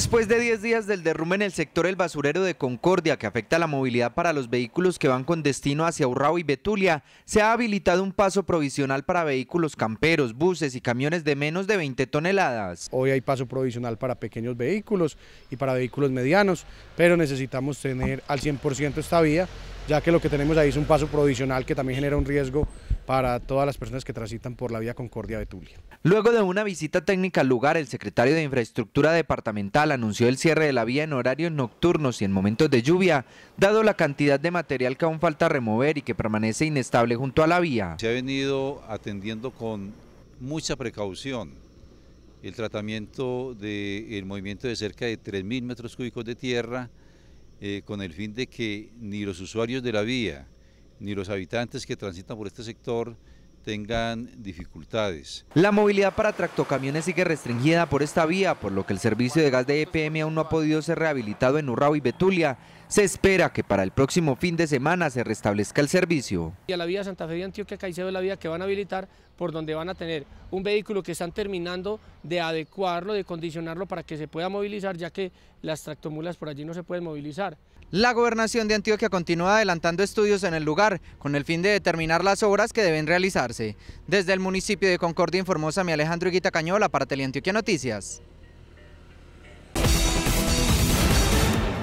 Después de 10 días del derrumbe en el sector El Basurero de Concordia, que afecta la movilidad para los vehículos que van con destino hacia Urrao y Betulia, se ha habilitado un paso provisional para vehículos camperos, buses y camiones de menos de 20 toneladas. Hoy hay paso provisional para pequeños vehículos y para vehículos medianos, pero necesitamos tener al 100% esta vía, ya que lo que tenemos ahí es un paso provisional que también genera un riesgo para todas las personas que transitan por la vía Concordia de Tulia. Luego de una visita técnica al lugar, el secretario de Infraestructura Departamental anunció el cierre de la vía en horarios nocturnos y en momentos de lluvia, dado la cantidad de material que aún falta remover y que permanece inestable junto a la vía. Se ha venido atendiendo con mucha precaución el tratamiento del movimiento de cerca de 3.000 metros cúbicos de tierra eh, con el fin de que ni los usuarios de la vía, ni los habitantes que transitan por este sector tengan dificultades. La movilidad para tractocamiones sigue restringida por esta vía, por lo que el servicio de gas de EPM aún no ha podido ser rehabilitado en Urrao y Betulia, se espera que para el próximo fin de semana se restablezca el servicio. Y a la vía Santa Fe de Antioquia Caicedo es la vía que van a habilitar por donde van a tener un vehículo que están terminando de adecuarlo, de condicionarlo para que se pueda movilizar ya que las tractomulas por allí no se pueden movilizar. La gobernación de Antioquia continúa adelantando estudios en el lugar con el fin de determinar las obras que deben realizarse. Desde el municipio de Concordia informó Samuel Alejandro Higuita Cañola para Teleantioquia Noticias.